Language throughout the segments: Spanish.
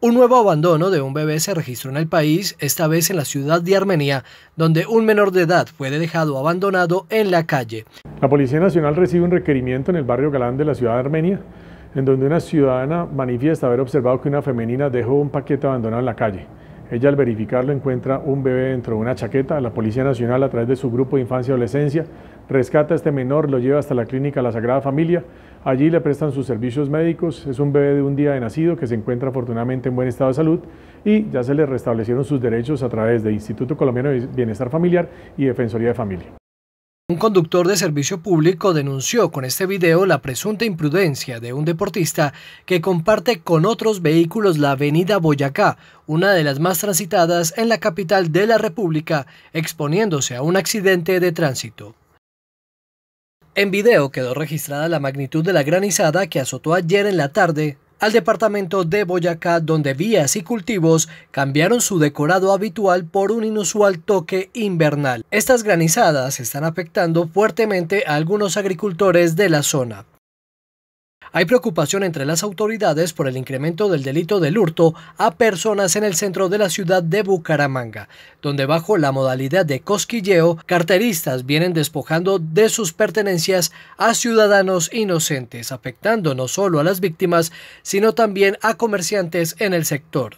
Un nuevo abandono de un bebé se registró en el país, esta vez en la ciudad de Armenia, donde un menor de edad fue dejado abandonado en la calle. La Policía Nacional recibe un requerimiento en el barrio Galán de la ciudad de Armenia, en donde una ciudadana manifiesta haber observado que una femenina dejó un paquete abandonado en la calle. Ella al verificarlo encuentra un bebé dentro de una chaqueta. La Policía Nacional a través de su grupo de infancia y adolescencia rescata a este menor, lo lleva hasta la clínica La Sagrada Familia. Allí le prestan sus servicios médicos. Es un bebé de un día de nacido que se encuentra afortunadamente en buen estado de salud y ya se le restablecieron sus derechos a través de Instituto Colombiano de Bienestar Familiar y Defensoría de Familia. Un conductor de servicio público denunció con este video la presunta imprudencia de un deportista que comparte con otros vehículos la avenida Boyacá, una de las más transitadas en la capital de la República, exponiéndose a un accidente de tránsito. En video quedó registrada la magnitud de la granizada que azotó ayer en la tarde al departamento de Boyacá, donde vías y cultivos cambiaron su decorado habitual por un inusual toque invernal. Estas granizadas están afectando fuertemente a algunos agricultores de la zona. Hay preocupación entre las autoridades por el incremento del delito del hurto a personas en el centro de la ciudad de Bucaramanga, donde bajo la modalidad de cosquilleo, carteristas vienen despojando de sus pertenencias a ciudadanos inocentes, afectando no solo a las víctimas, sino también a comerciantes en el sector.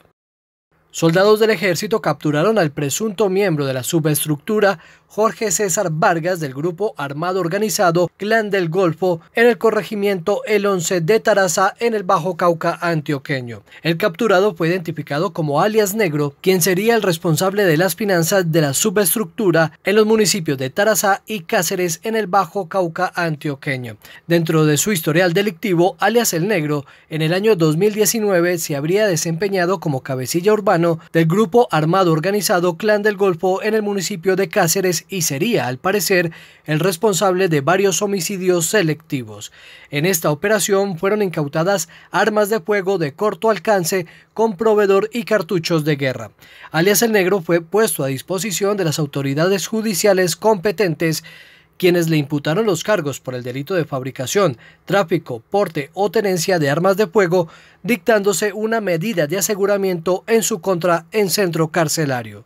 Soldados del ejército capturaron al presunto miembro de la subestructura Jorge César Vargas del grupo armado organizado Clan del Golfo en el corregimiento El 11 de Taraza en el Bajo Cauca antioqueño. El capturado fue identificado como alias Negro, quien sería el responsable de las finanzas de la subestructura en los municipios de Taraza y Cáceres en el Bajo Cauca antioqueño. Dentro de su historial delictivo, alias El Negro, en el año 2019 se habría desempeñado como cabecilla urbana del grupo armado organizado Clan del Golfo en el municipio de Cáceres y sería, al parecer, el responsable de varios homicidios selectivos. En esta operación fueron incautadas armas de fuego de corto alcance con proveedor y cartuchos de guerra. Alias el Negro fue puesto a disposición de las autoridades judiciales competentes quienes le imputaron los cargos por el delito de fabricación, tráfico, porte o tenencia de armas de fuego, dictándose una medida de aseguramiento en su contra en centro carcelario.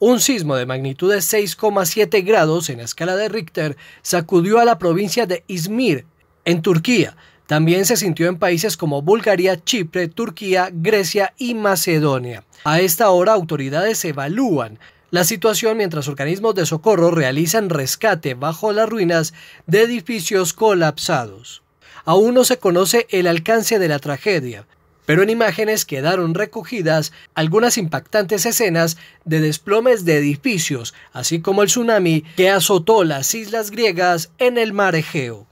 Un sismo de magnitud de 6,7 grados en la escala de Richter sacudió a la provincia de Izmir, en Turquía. También se sintió en países como Bulgaria, Chipre, Turquía, Grecia y Macedonia. A esta hora autoridades evalúan la situación mientras organismos de socorro realizan rescate bajo las ruinas de edificios colapsados. Aún no se conoce el alcance de la tragedia, pero en imágenes quedaron recogidas algunas impactantes escenas de desplomes de edificios, así como el tsunami que azotó las islas griegas en el mar Egeo.